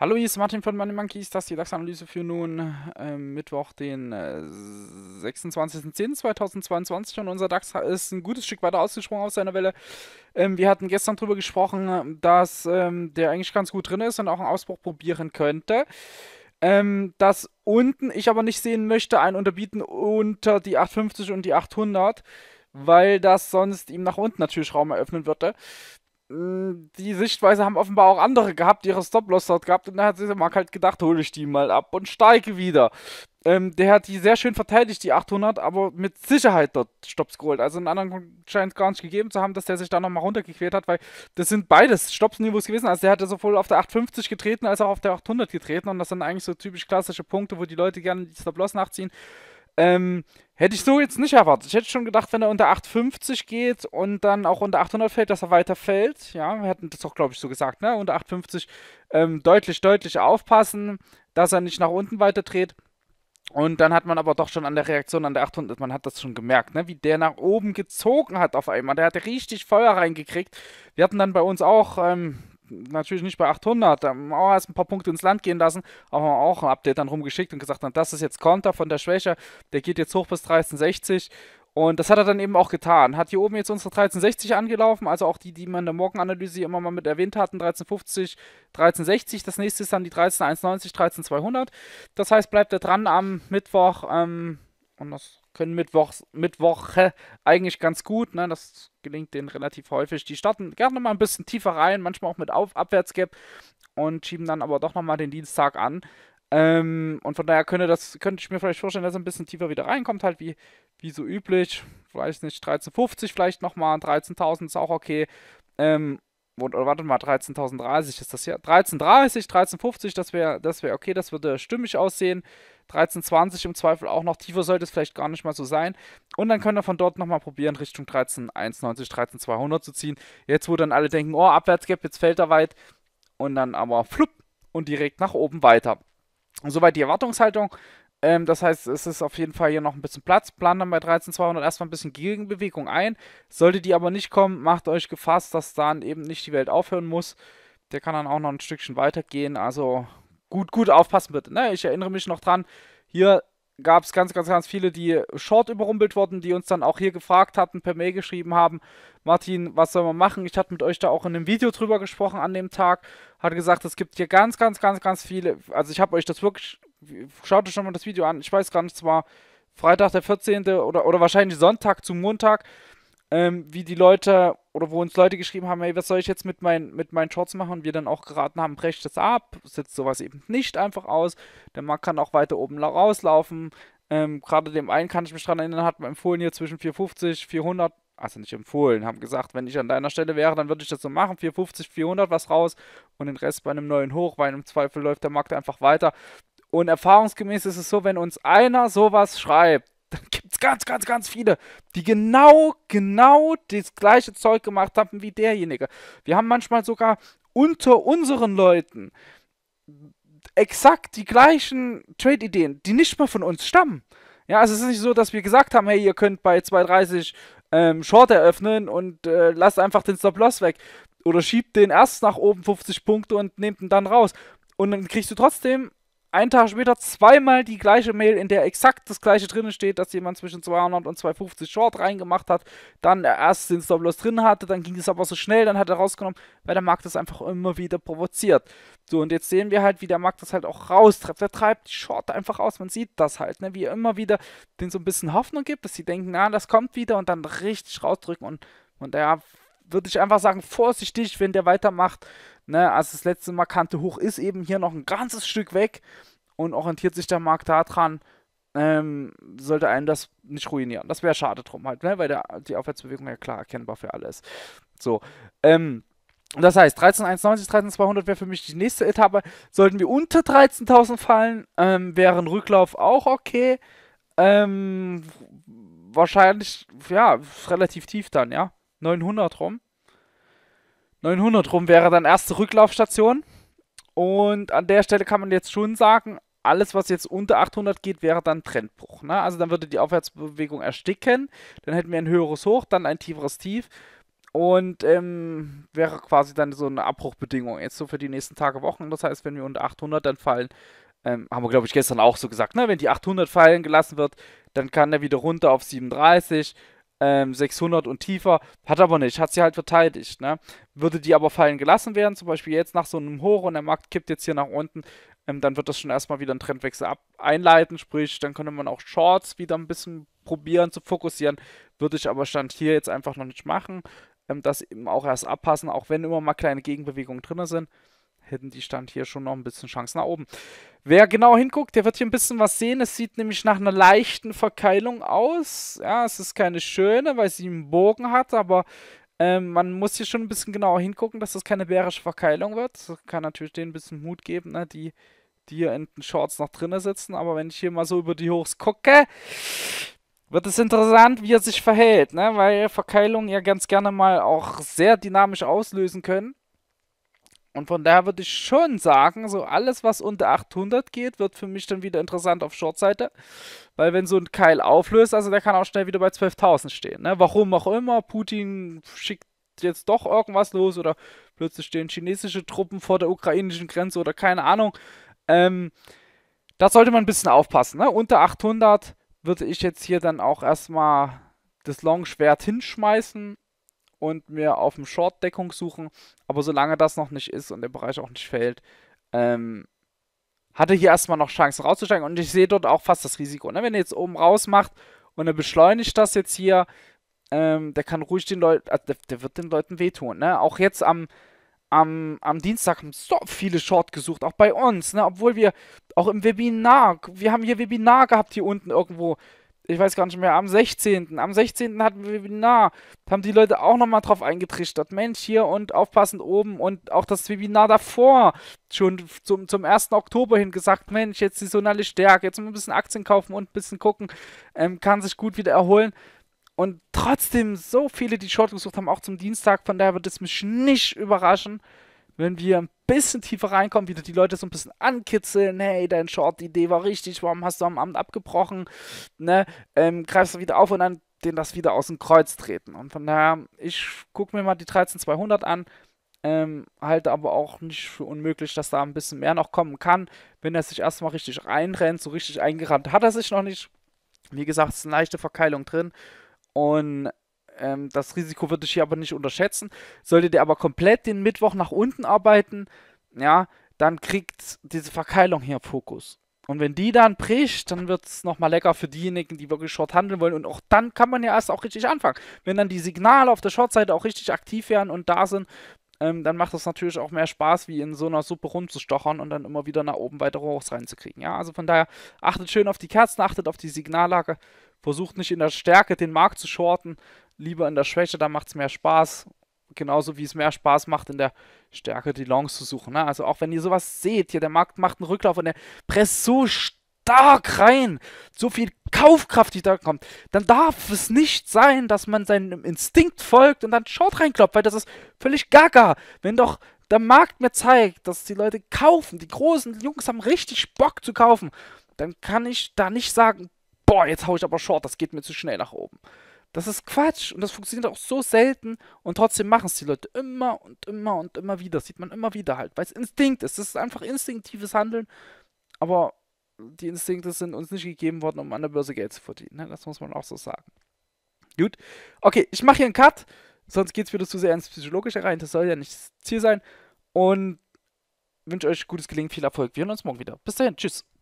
Hallo, hier ist Martin von Money Monkeys. Das ist die DAX-Analyse für nun ähm, Mittwoch, den äh, 26.10.2022. Und unser DAX ist ein gutes Stück weiter ausgesprungen aus seiner Welle. Ähm, wir hatten gestern darüber gesprochen, dass ähm, der eigentlich ganz gut drin ist und auch einen Ausbruch probieren könnte. Ähm, dass unten ich aber nicht sehen möchte, ein Unterbieten unter die 850 und die 800 weil das sonst ihm nach unten natürlich Raum eröffnen würde. Mm, die Sichtweise haben offenbar auch andere gehabt, die ihre Stop-Loss dort gehabt und da hat sich der Mark halt gedacht, hole ich die mal ab und steige wieder. Ähm, der hat die sehr schön verteidigt, die 800, aber mit Sicherheit dort Stops geholt. Also einen anderen scheint es gar nicht gegeben zu haben, dass der sich da nochmal runtergequält hat, weil das sind beides Stops-Niveaus gewesen. Also der hatte sowohl auf der 850 getreten als auch auf der 800 getreten und das sind eigentlich so typisch klassische Punkte, wo die Leute gerne die Stop-Loss nachziehen. Ähm, hätte ich so jetzt nicht erwartet. Ich hätte schon gedacht, wenn er unter 850 geht und dann auch unter 800 fällt, dass er weiter fällt. Ja, wir hatten das doch, glaube ich, so gesagt, ne? Unter 850 ähm, deutlich, deutlich aufpassen, dass er nicht nach unten weiter dreht. Und dann hat man aber doch schon an der Reaktion an der 800, man hat das schon gemerkt, ne? wie der nach oben gezogen hat auf einmal. Der hat richtig Feuer reingekriegt. Wir hatten dann bei uns auch ähm, natürlich nicht bei 800, da haben wir auch erst ein paar Punkte ins Land gehen lassen, aber haben auch ein Update dann rumgeschickt und gesagt, dann das ist jetzt Konter von der Schwäche, der geht jetzt hoch bis 1360 und das hat er dann eben auch getan. Hat hier oben jetzt unsere 1360 angelaufen, also auch die, die man in der Morgenanalyse immer mal mit erwähnt hatten, 1350, 1360. Das nächste ist dann die 1390, 13200. Das heißt, bleibt er dran am Mittwoch. Ähm, und das können Mittwochs, Mittwoche eigentlich ganz gut. Ne? Das gelingt denen relativ häufig. Die starten gerne mal ein bisschen tiefer rein, manchmal auch mit Auf Abwärtsgap und schieben dann aber doch nochmal den Dienstag an. Ähm, und von daher könnte, das, könnte ich mir vielleicht vorstellen, dass er ein bisschen tiefer wieder reinkommt, halt wie, wie so üblich. Vielleicht nicht 13,50, vielleicht nochmal 13.000 ist auch okay. Ähm, oder warte mal, 13.030 ist das hier. 13.30, 13.50, das wäre das wär okay, das würde stimmig aussehen. 13.20 im Zweifel auch noch. Tiefer sollte es vielleicht gar nicht mal so sein. Und dann können wir von dort nochmal probieren, Richtung 13.190, 13.200 zu ziehen. Jetzt, wo dann alle denken, oh, Abwärtsgap, jetzt fällt er weit. Und dann aber flupp und direkt nach oben weiter. Und soweit die Erwartungshaltung. Ähm, das heißt, es ist auf jeden Fall hier noch ein bisschen Platz. Plan dann bei 13200 erstmal ein bisschen Gegenbewegung ein. Sollte die aber nicht kommen, macht euch gefasst, dass dann eben nicht die Welt aufhören muss. Der kann dann auch noch ein Stückchen weitergehen. Also gut, gut aufpassen bitte. Ne? Ich erinnere mich noch dran, hier gab es ganz, ganz, ganz viele, die short überrumpelt wurden, die uns dann auch hier gefragt hatten, per Mail geschrieben haben, Martin, was soll man machen? Ich hatte mit euch da auch in einem Video drüber gesprochen an dem Tag, hatte gesagt, es gibt hier ganz, ganz, ganz, ganz viele, also ich habe euch das wirklich Schaut euch schon mal das Video an. Ich weiß gar nicht, es war Freitag der 14. oder, oder wahrscheinlich Sonntag zum Montag, ähm, wie die Leute oder wo uns Leute geschrieben haben, hey, was soll ich jetzt mit, mein, mit meinen Shorts machen? Und wir dann auch geraten haben, brecht das ab, setzt sowas eben nicht einfach aus. Der Markt kann auch weiter oben rauslaufen. Ähm, Gerade dem einen kann ich mich dran erinnern, hat man empfohlen hier zwischen 450, 400, also nicht empfohlen, haben gesagt, wenn ich an deiner Stelle wäre, dann würde ich das so machen, 450, 400 was raus und den Rest bei einem neuen hoch, weil im Zweifel läuft der Markt einfach weiter. Und erfahrungsgemäß ist es so, wenn uns einer sowas schreibt, dann gibt es ganz, ganz, ganz viele, die genau, genau das gleiche Zeug gemacht haben wie derjenige. Wir haben manchmal sogar unter unseren Leuten exakt die gleichen Trade-Ideen, die nicht mal von uns stammen. Ja, also es ist nicht so, dass wir gesagt haben, hey, ihr könnt bei 2,30 ähm, Short eröffnen und äh, lasst einfach den Stop-Loss weg. Oder schiebt den erst nach oben 50 Punkte und nehmt ihn dann raus. Und dann kriegst du trotzdem einen Tag später zweimal die gleiche Mail, in der exakt das gleiche drin steht, dass jemand zwischen 200 und 250 Short reingemacht hat, dann erst den Stop-Loss drin hatte, dann ging es aber so schnell, dann hat er rausgenommen, weil der Markt das einfach immer wieder provoziert. So, und jetzt sehen wir halt, wie der Markt das halt auch raustreibt. Der treibt die Short einfach aus, man sieht das halt, ne? wie er immer wieder den so ein bisschen Hoffnung gibt, dass sie denken, na, das kommt wieder und dann richtig rausdrücken und, und ja, würde ich einfach sagen, vorsichtig, wenn der weitermacht, Ne, also das letzte markante Hoch ist eben hier noch ein ganzes Stück weg und orientiert sich der Markt daran, ähm, sollte einen das nicht ruinieren. Das wäre schade drum halt, ne? weil der, die Aufwärtsbewegung ja klar erkennbar für alle ist. So, ähm, das heißt, 13,190, 13,200 wäre für mich die nächste Etappe. Sollten wir unter 13.000 fallen, ähm, wäre ein Rücklauf auch okay. Ähm, wahrscheinlich, ja, relativ tief dann, ja. 900 rum. 900 rum wäre dann erste Rücklaufstation. Und an der Stelle kann man jetzt schon sagen, alles, was jetzt unter 800 geht, wäre dann Trendbruch. Ne? Also dann würde die Aufwärtsbewegung ersticken, dann hätten wir ein höheres Hoch, dann ein tieferes Tief und ähm, wäre quasi dann so eine Abbruchbedingung jetzt so für die nächsten Tage, Wochen. Das heißt, wenn wir unter 800 dann fallen, ähm, haben wir glaube ich gestern auch so gesagt, ne? wenn die 800 fallen gelassen wird, dann kann er wieder runter auf 37 ähm, 600 und tiefer, hat aber nicht, hat sie halt verteidigt. Ne? Würde die aber fallen gelassen werden, zum Beispiel jetzt nach so einem Hoch und der Markt kippt jetzt hier nach unten, ähm, dann wird das schon erstmal wieder einen Trendwechsel ab einleiten, sprich, dann könnte man auch Shorts wieder ein bisschen probieren zu fokussieren, würde ich aber Stand hier jetzt einfach noch nicht machen, ähm, das eben auch erst abpassen, auch wenn immer mal kleine Gegenbewegungen drin sind hätten die Stand hier schon noch ein bisschen Chance nach oben. Wer genau hinguckt, der wird hier ein bisschen was sehen. Es sieht nämlich nach einer leichten Verkeilung aus. Ja, es ist keine schöne, weil sie einen Bogen hat, aber ähm, man muss hier schon ein bisschen genauer hingucken, dass das keine bärische Verkeilung wird. Das kann natürlich denen ein bisschen Mut geben, ne? die, die hier in den Shorts noch drinnen sitzen. Aber wenn ich hier mal so über die Hochs gucke, wird es interessant, wie er sich verhält, ne? weil Verkeilungen ja ganz gerne mal auch sehr dynamisch auslösen können. Und von daher würde ich schon sagen, so alles, was unter 800 geht, wird für mich dann wieder interessant auf Shortseite. Weil wenn so ein Keil auflöst, also der kann auch schnell wieder bei 12.000 stehen. Ne? Warum auch immer, Putin schickt jetzt doch irgendwas los oder plötzlich stehen chinesische Truppen vor der ukrainischen Grenze oder keine Ahnung. Ähm, da sollte man ein bisschen aufpassen. Ne? Unter 800 würde ich jetzt hier dann auch erstmal das Longschwert hinschmeißen und mir auf dem Short Deckung suchen. Aber solange das noch nicht ist und der Bereich auch nicht fällt, ähm, hatte hier erstmal noch Chancen rauszusteigen. Und ich sehe dort auch fast das Risiko. Ne? Wenn er jetzt oben raus macht und er beschleunigt das jetzt hier, ähm, der kann ruhig den Leuten, äh, der, der, wird den Leuten wehtun. Ne? Auch jetzt am, am, am Dienstag haben so viele Short gesucht, auch bei uns, ne? obwohl wir auch im Webinar, wir haben hier Webinar gehabt hier unten irgendwo ich weiß gar nicht mehr, am 16. Am 16. hatten wir Webinar. Da Haben die Leute auch nochmal drauf eingetrichtert. Mensch, hier und aufpassend oben und auch das Webinar davor schon zum, zum 1. Oktober hin gesagt, Mensch, jetzt die sonale Stärke, jetzt mal ein bisschen Aktien kaufen und ein bisschen gucken, ähm, kann sich gut wieder erholen. Und trotzdem so viele, die Short gesucht haben, auch zum Dienstag. Von daher wird es mich nicht überraschen, wenn wir ein bisschen tiefer reinkommen, wieder die Leute so ein bisschen ankitzeln, hey, dein Short-Idee war richtig, warum hast du am Abend abgebrochen, ne, ähm, greifst du wieder auf und dann den das wieder aus dem Kreuz treten. Und von daher, ich gucke mir mal die 13200 an, ähm, halte aber auch nicht für unmöglich, dass da ein bisschen mehr noch kommen kann, wenn er sich erstmal richtig reinrennt, so richtig eingerannt hat er sich noch nicht. Wie gesagt, es ist eine leichte Verkeilung drin und ähm, das Risiko würde ich hier aber nicht unterschätzen. Solltet ihr aber komplett den Mittwoch nach unten arbeiten, ja, dann kriegt diese Verkeilung hier Fokus. Und wenn die dann bricht, dann wird es nochmal lecker für diejenigen, die wirklich Short handeln wollen. Und auch dann kann man ja erst auch richtig anfangen. Wenn dann die Signale auf der Short-Seite auch richtig aktiv werden und da sind, ähm, dann macht es natürlich auch mehr Spaß, wie in so einer Suppe rumzustochern und dann immer wieder nach oben weitere Hochs reinzukriegen. Ja, also von daher achtet schön auf die Kerzen, achtet auf die Signallage Versucht nicht in der Stärke den Markt zu shorten, lieber in der Schwäche, da macht es mehr Spaß. Genauso wie es mehr Spaß macht, in der Stärke die Longs zu suchen. Ne? Also auch wenn ihr sowas seht, hier der Markt macht einen Rücklauf und er presst so stark rein, so viel Kaufkraft, die da kommt, dann darf es nicht sein, dass man seinem Instinkt folgt und dann Short reinkloppt, weil das ist völlig gaga. Wenn doch der Markt mir zeigt, dass die Leute kaufen, die großen Jungs haben richtig Bock zu kaufen, dann kann ich da nicht sagen, boah, jetzt hau ich aber Short, das geht mir zu schnell nach oben. Das ist Quatsch und das funktioniert auch so selten und trotzdem machen es die Leute immer und immer und immer wieder. Das sieht man immer wieder halt, weil es Instinkt ist. Das ist einfach instinktives Handeln, aber die Instinkte sind uns nicht gegeben worden, um an der Börse Geld zu verdienen. Ne? Das muss man auch so sagen. Gut, okay, ich mache hier einen Cut, sonst geht es wieder zu sehr ins Psychologische rein. Das soll ja nicht das Ziel sein und wünsche euch gutes Gelingen, viel Erfolg. Wir hören uns morgen wieder. Bis dahin, tschüss.